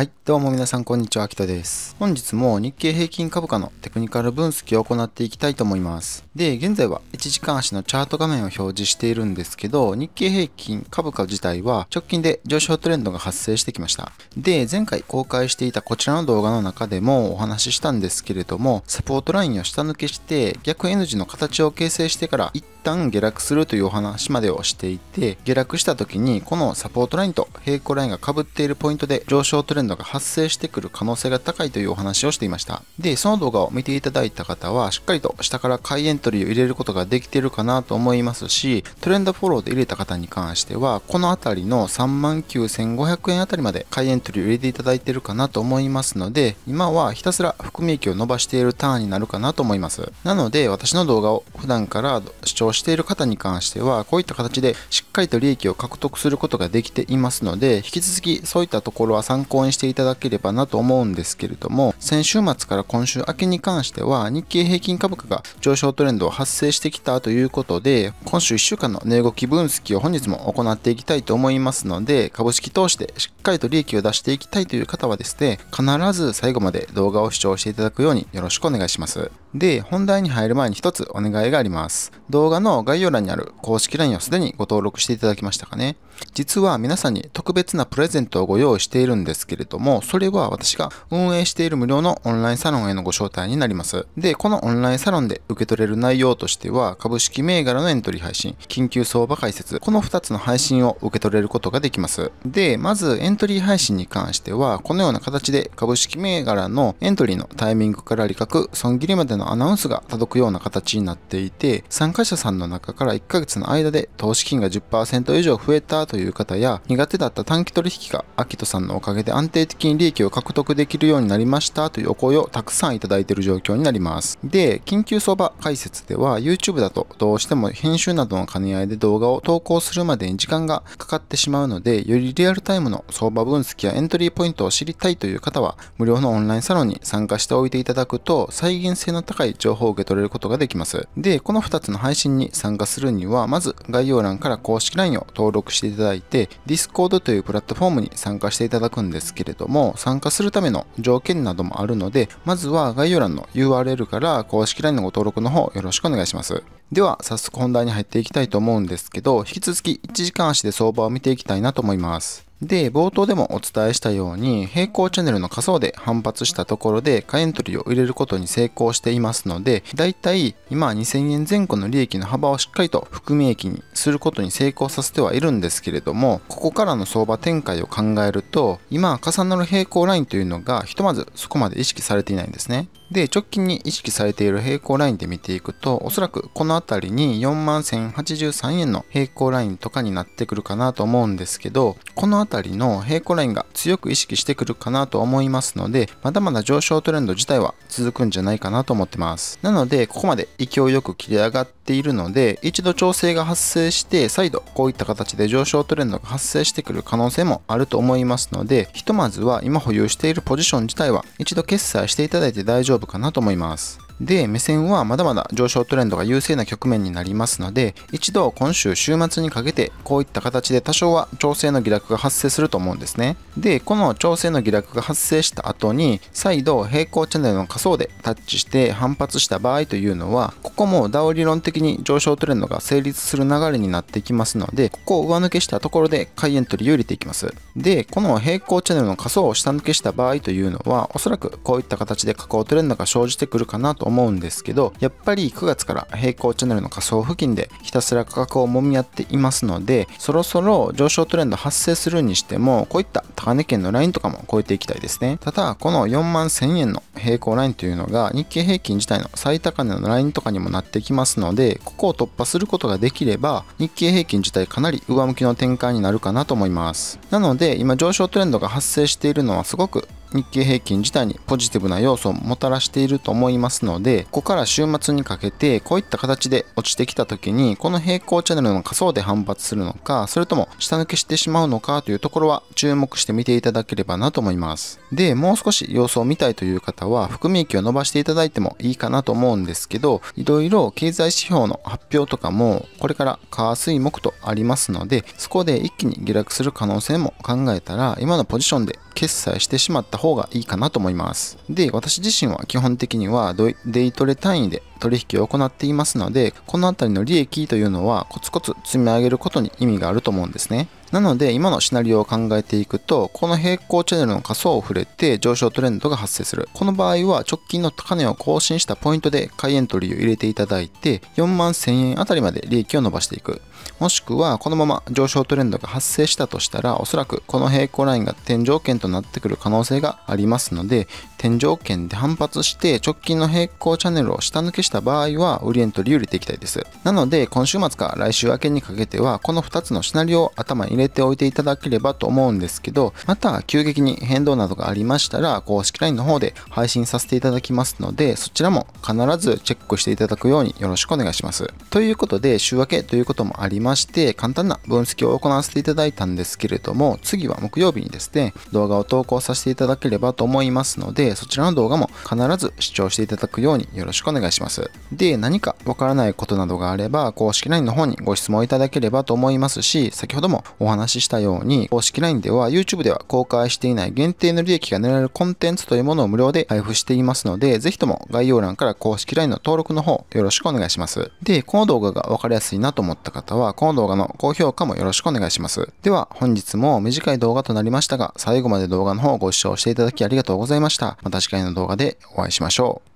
はい。どうも皆さん、こんにちは。秋田です。本日も日経平均株価のテクニカル分析を行っていきたいと思います。で、現在は1時間足のチャート画面を表示しているんですけど、日経平均株価自体は直近で上昇トレンドが発生してきました。で、前回公開していたこちらの動画の中でもお話ししたんですけれども、サポートラインを下抜けして逆 N 字の形を形成してから一旦下落するというお話までをしていて、下落した時にこのサポートラインと平行ラインがかぶっているポイントで上昇トレンドが発生してくる可能性が高いというお話をしていました。で、その動画を見ていただいた方は、しっかりと下から買いエントリーを入れることができているかなと思いますし、トレンドフォローで入れた方に関しては、この辺りの39,500円あたりまで買いエントリーを入れていただいているかなと思いますので、今はひたすら含み益を伸ばしているターンになるかなと思います。なので、私の動画を普段から視聴をしている方に関しては、こういった形でしっかりと利益を獲得することができていますので、引き続きそういったところは参考にしていただければなと思うんですけれども、先週末から今週明けに関しては、日経平均株価が上昇トレンドを発生してきたということで、今週1週間の値動き分析を本日も行っていきたいと思いますので、株式投資でしっかりと利益を出していきたいという方はですね、必ず最後まで動画を視聴していただくようによろしくお願いします。で、本題に入る前に一つお願いがあります。動画の概要欄にある公式 LINE をすでにご登録していただきましたかね。実は皆さんに特別なプレゼントをご用意しているんですけれども、それは私が運営している無料のオンラインサロンへのご招待になります。で、このオンラインサロンで受け取れる内容としては、株式銘柄のエントリー配信、緊急相場解説、この2つの配信を受け取れることができます。で、まずエントリー配信に関しては、このような形で株式銘柄のエントリーのタイミングから利確、損切りまでのアナウンスが届くような形になっていて、参加者さん間の中から1ヶ月の間で投資金が10%以上増えたという方や、苦手だった短期取引がアキトさんのおかげで安定的に利益を獲得できるようになりましたというお声をたくさんいただいている状況になります。で、緊急相場解説では YouTube だとどうしても編集などの兼ね合いで動画を投稿するまでに時間がかかってしまうので、よりリアルタイムの相場分析やエントリーポイントを知りたいという方は、無料のオンラインサロンに参加しておいていただくと、再現性の高い情報を受け取れることができます。で、この2つの配信に参加するには、まず概要欄から公式 LINE を登録していただいて、Discord というプラットフォームに参加していただくんですけれども、参加するための条件などもあるので、まずは概要欄の URL から公式 LINE のご登録の方よろしくお願いします。では、早速本題に入っていきたいと思うんですけど、引き続き1時間足で相場を見ていきたいなと思います。で、冒頭でもお伝えしたように、平行チャンネルの仮想で反発したところで、カエントリーを入れることに成功していますので、だいたい今2000円前後の利益の幅をしっかりと含み益にすることに成功させてはいるんですけれども、ここからの相場展開を考えると、今重なる平行ラインというのが、ひとまずそこまで意識されていないんですね。で、直近に意識されている平行ラインで見ていくと、おそらくこの辺りに41,083円の平行ラインとかになってくるかなと思うんですけど、この辺りの平行ラインが強く意識してくるかなと思いますので、まだまだ上昇トレンド自体は続くんじゃないかなと思ってます。なので、ここまで勢いよく切り上がっているので、一度調整が発生して、再度こういった形で上昇トレンドが発生してくる可能性もあると思いますので、ひとまずは今保有しているポジション自体は一度決済していただいて大丈夫丈夫かなと思いますで、目線はまだまだ上昇トレンドが優勢な局面になりますので、一度今週週末にかけて、こういった形で多少は調整の下落が発生すると思うんですね。で、この調整の下落が発生した後に、再度平行チャンネルの仮想でタッチして反発した場合というのは、ここもダウ理論的に上昇トレンドが成立する流れになってきますので、ここを上抜けしたところで買いエントリーを入れていきます。で、この平行チャンネルの仮想を下抜けした場合というのは、おそらくこういった形で下降トレンドが生じてくるかなと思うんですけど、やっぱり9月から平行チャンネルの仮想付近でひたすら価格を揉み合っていますので、そろそろ上昇トレンド発生するにしても、こういった高値圏のラインとかも超えていきたいですね。ただ、この4万1000円の平行ラインというのが日経平均自体の最高値のラインとかにもなってきますので、ここを突破することができれば、日経平均自体かなり上向きの展開になるかなと思います。なので、今上昇トレンドが発生しているのはすごく日経平均自体にポジティブな要素をもたらしていると思いますので、ここから週末にかけてこういった形で落ちてきた時に、この平行チャンネルの仮想で反発するのか、それとも下抜けしてしまうのかというところは注目して見ていただければなと思います。で、もう少し様子を見たいという方は、含み益を伸ばしていただいてもいいかなと思うんですけど、いろいろ経済指標の発表とかも、これから火水木とありますので、そこで一気に下落する可能性も考えたら、今のポジションで決済してしまった方がいいかなと思います。で、私自身は基本的にはデイトレ単位で取引を行っていますので、この辺りの利益というのはコツコツ積み上げることに意味があると思うんですね。なので今のシナリオを考えていくと、この平行チャンネルの仮想を触れて上昇トレンドが発生する。この場合は直近の高値を更新したポイントで買いエントリーを入れていただいて、4万1000円あたりまで利益を伸ばしていく。もしくはこのまま上昇トレンドが発生したとしたら、おそらくこの平行ラインが天井圏となってくる可能性がありますので、天井圏で反発して直近の平行チャンネルを下抜けしした場合は売り取り入れていきたいです。なので、今週末から来週明けにかけては、この2つのシナリオを頭に入れておいていただければと思うんですけど、また急激に変動などがありましたら、公式 LINE の方で配信させていただきますので、そちらも必ずチェックしていただくようによろしくお願いします。ということで、週明けということもありまして、簡単な分析を行わせていただいたんですけれども、次は木曜日にですね、動画を投稿させていただければと思いますので、そちらの動画も必ず視聴していただくようによろしくお願いします。。で、何かわからないことなどがあれば、公式 LINE の方にご質問いただければと思いますし、先ほどもお話ししたように、公式 LINE では YouTube では公開していない限定の利益が狙えるコンテンツというものを無料で配布していますので、ぜひとも概要欄から公式 LINE の登録の方よろしくお願いします。で、この動画がわかりやすいなと思った方は、この動画の高評価もよろしくお願いします。では、本日も短い動画となりましたが、最後まで動画の方をご視聴していただきありがとうございました。また次回の動画でお会いしましょう。